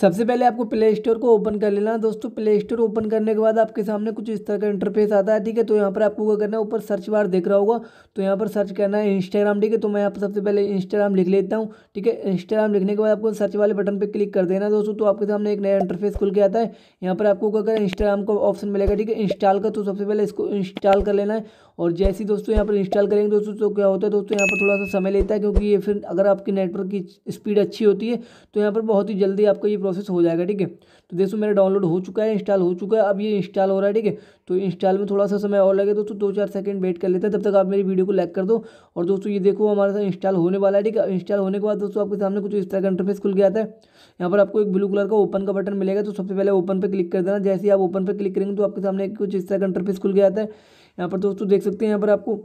सबसे पहले आपको प्ले स्टोर को ओपन कर लेना दोस्तों प्ले स्टोर ओपन करने के बाद आपके सामने कुछ इस तरह का इंटरफेस आता है ठीक है तो यहाँ पर आपको क्या करना है ऊपर सर्च बार देख रहा होगा तो यहाँ पर सर्च करना है इंस्टाग्राम ठीक है तो मैं यहाँ पर सबसे पहले इंस्टाग्राम लिख लेता हूँ ठीक है इंस्टाग्राम लिखने के बाद आपको सर्च वाले बटन पर क्लिक कर देना दोस्तों तो आपके सामने एक नया इंटरफेस खुल के आता है यहाँ पर आपको क्या करना इंस्टाग्राम का ऑप्शन मिलेगा ठीक है इंस्टॉल का तो सबसे पहले इसको इंस्टॉल कर लेना है और जैसे ही दोस्तों यहाँ पर इंस्टॉल करेंगे दोस्तों तो क्या होता है दोस्तों यहाँ पर थोड़ा सा समय लेता है क्योंकि ये फिर अगर आपकी नेटवर्क की स्पीड अच्छी होती है तो यहाँ पर बहुत ही जल्दी आपको ये प्रोसेस हो जाएगा ठीक है तो दोस्तों मेरा डाउनलोड हो चुका है इंस्टॉल हो चुका है अब ये इंस्टॉल हो रहा है ठीक है तो इंस्टॉल में थोड़ा सा समय और लगे दोस्तों दो चार सेकंड वेट कर लेते हैं तब तक आप मेरी वीडियो को लाइक कर दो और दोस्तों ये देखो हमारे साथ इंस्टॉल होने वाला है ठीक है इंस्टॉल होने के बाद दोस्तों आपके सामने कुछ इस तरह का इंटरफेस खुल गया था यहाँ पर आपको एक ब्लू कलर का ओपन का बटन मिलेगा तो सबसे पहले ओपन पर क्लिक कर देना जैसे ही आप ओपन पर क्लिक करेंगे तो आपके सामने कुछ इस तरह का इंटरफेस खुल गया था यहाँ पर दोस्तों देख सकते हैं यहाँ पर आपको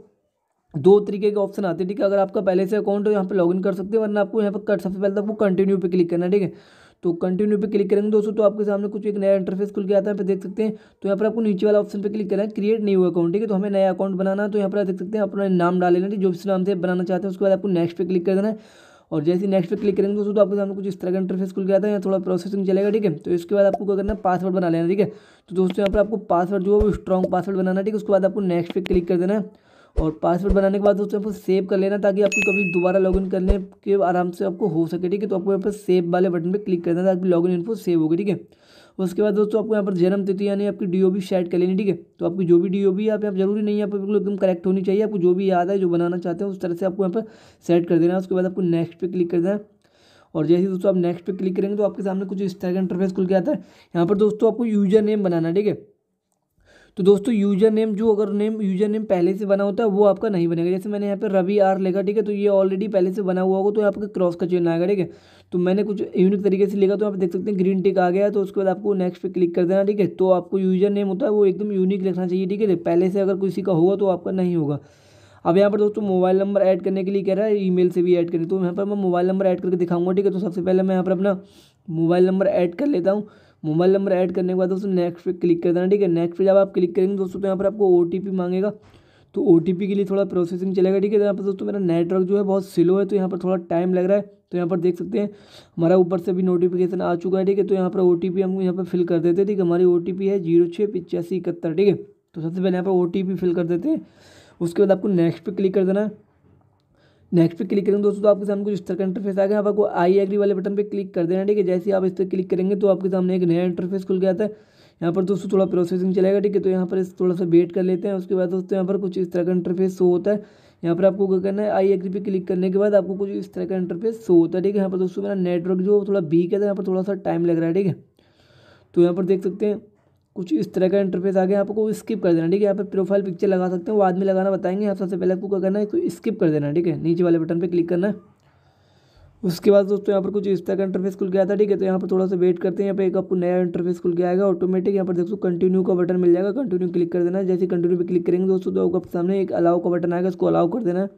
दो तरीके के ऑप्शन आते हैं ठीक है अगर आपका पहले से अकाउंट है तो यहाँ पर लॉगिन कर सकते हैं वरना आपको यहाँ पर कट सबसे पहले तो आपको कंटिन्यू पे क्लिक करना ठीक है तो कंटिन्यू पे क्लिक करेंगे दोस्तों तो आपके सामने कुछ एक नया इंटरफेस खुल के आता है पे देख सकते हैं तो यहाँ पर आपको नीचे वाला ऑप्शन पे क्लिक करना है क्रिएट न्यू अकाउंट ठीक है तो हमें नया अकाउंट बनाना है तो यहाँ पर देख सकते हैं अपना नाम डाल लेना जो जिस नाम से बनाना चाहते हैं उसके बाद आपको नेक्स्ट पे क्लिक कर देना है और जैसे नेक्स्ट पे क्लिक करेंगे दोस्तों तो आपके सामने कुछ इस तरह का इंटरफेस खुल गया था यहाँ थोड़ा प्रोसेसिंग चलेगा ठीक है तो इसके बाद आपको क्या करना है पासवर्ड बना लेना ठीक है तो दोस्तों यहाँ पर आपको पासवर्ड जो है वो स्ट्रॉन्ग पासवर्ड बनाना है ठीक है उसके बाद आपको नेक्स्ट पे क्लिक कर देना है और पासवर्ड बनाने के बाद दोस्तों यहाँ पर सेव कर लेना ताकि आपको कभी दोबारा लॉगिन करने के आराम से आपको हो सके ठीक है तो आपको यहाँ पर सेव वाले बटन पर क्लिक करना ताकि लॉगिन इन्फो सेव होगी ठीक है उसके बाद दोस्तों आपको यहाँ पर जन्म तिथि यानी आपकी डी ओ बी सेट कर लेनी ठीक है तो आपकी जो भी डी ओ बी आप यहाँ जरूरी नहीं है आपको बिल्कुल एकदम करेक्ट होनी चाहिए आपको जो भी याद है जो बनाना चाहते हैं उस तरह से आपको यहाँ पर सेट कर देना है उसके बाद आपको नेक्स्ट पे क्लिक कर देना है और जैसे दोस्तों आप नेक्स्ट पे क्लिक करेंगे तो आपके सामने कुछ इस तरह का इंटरफेस खुल के आता है यहाँ पर दोस्तों आपको यूजर नेम बनाना ठीक है तो दोस्तों यूजर नेम जो अगर नेम यूजर नेम पहले से बना होता है वो आपका नहीं बनेगा जैसे मैंने यहाँ पे रवि आर लिखा ठीक है तो ये ऑलरेडी पहले से बना हुआ होगा तो यहाँ पर क्रॉस का चेन आएगा ठीक है तो मैंने कुछ यूनिक तरीके से लिखा तो आप देख सकते हैं ग्रीन टिक आ गया तो उसके बाद आपको नेक्स्ट पे क्लिक कर देना ठीक है तो आपको यूजर नेम होता है वो एकदम यूनिक लिखना चाहिए ठीक है पहले से अगर किसी का होगा तो आपका नहीं होगा अब यहाँ पर दोस्तों मोबाइल नंबर ऐड करने के लिए कह रहा है ईमेल से भी ऐड करें तो यहाँ पर मैं मोबाइल नंबर ऐड करके दिखाऊंगा ठीक है तो सबसे पहले मैं यहाँ पर अपना मोबाइल नंबर ऐड कर लेता हूँ मोबाइल नंबर ऐड करने के बाद दोस्तों नेक्स्ट पे क्लिक कर देना ठीक है नेक्स्ट पे जब आप क्लिक करेंगे दोस्तों तो यहाँ पर आपको ओ मांगेगा तो ओ के लिए थोड़ा प्रोसेसिंग चलेगा ठीक है तो यहाँ पर दोस्तों मेरा नेटवर्क जो है बहुत स्लो है तो यहाँ पर थोड़ा टाइम लग रहा है तो यहाँ पर देख सकते हैं हमारा ऊपर से भी नोटिफिकेशन आ चुका है ठीक है तो यहाँ पर ओ हम यहाँ पर फिल कर देते हैं ठीक है हमारी ओ है जीरो छः इकहत्तर ठीक है तो सबसे पहले यहाँ पर ओ फिल कर देते हैं उसके बाद आपको नेक्स्ट पर क्लिक कर देना है नेक्स्ट पे क्लिक करेंगे दोस्तों तो आपके सामने कुछ इस तरह का इंटरफेस आ गया आप आपको आई एग्री वाले बटन पे क्लिक कर देना ठीक है जैसे ही आप इस पर क्लिक करेंगे तो आपके सामने एक नया इंटरफेस खुल गया था यहाँ पर दोस्तों थोड़ा प्रोसेसिंग चलेगा ठीक है तो यहाँ पर थोड़ा सा वेट कर लेते हैं उसके बाद दोस्तों यहाँ पर कुछ इस तरह का इंटरफेस शो होता है यहाँ पर आपको क्या करना है आई एग्री पे क्लिक करने के बाद आपको कुछ इस तरह का इंटरफेस शो होता है ठीक है यहाँ पर दोस्तों मेरा नेटवर्क जो थोड़ा वीक है तो यहाँ पर थोड़ा सा टाइम लग रहा है ठीक है तो यहाँ पर देख सकते हैं कुछ इस तरह का इंटरफेस आ गया आपको स्किप कर देना ठीक है यहाँ पर प्रोफाइल पिक्चर लगा सकते हैं वो आदमी लगाना बताएंगे आप सबसे पहले आपको क्या करना है स्किप कर देना ठीक है नीचे वाले बटन पर क्लिक करना है उसके बाद दोस्तों यहाँ पर कुछ इस तरह का इंटरफेस खुल गया था ठीक है तो यहाँ पर थोड़ा सा वेट करते हैं यहाँ पर एक आपको नया इंटरफेस खुल गया आएगा ऑटोमेटिक यहाँ पर देखो कंटिन्यू का बटन मिल जाएगा कंटिन्यू क्लिक कर देना जैसे कंटिन्यू पे क्लिक करेंगे दोस्तों तो आपके सामने एक अलाउ का बटन आएगा उसको अलाउ कर देना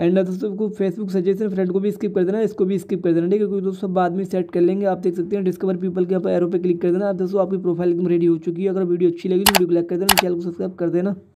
एंड दोस्तों को फेसबुक सजेशन फ्रेंड को भी स्किप कर देना इसको भी स्किप कर देना ठीक है क्योंकि दोस्तों बाद में सेट कर लेंगे आप देख सकते हैं डिस्कवर पीपल के आप एरो पे क्लिक कर देना आप दोस्तों आपकी प्रोफाइल एकदम रेडी हो चुकी है अगर वीडियो अच्छी लगी तो वीडियो को लाइक कर देना चैनल को सब्सक्राइब कर देना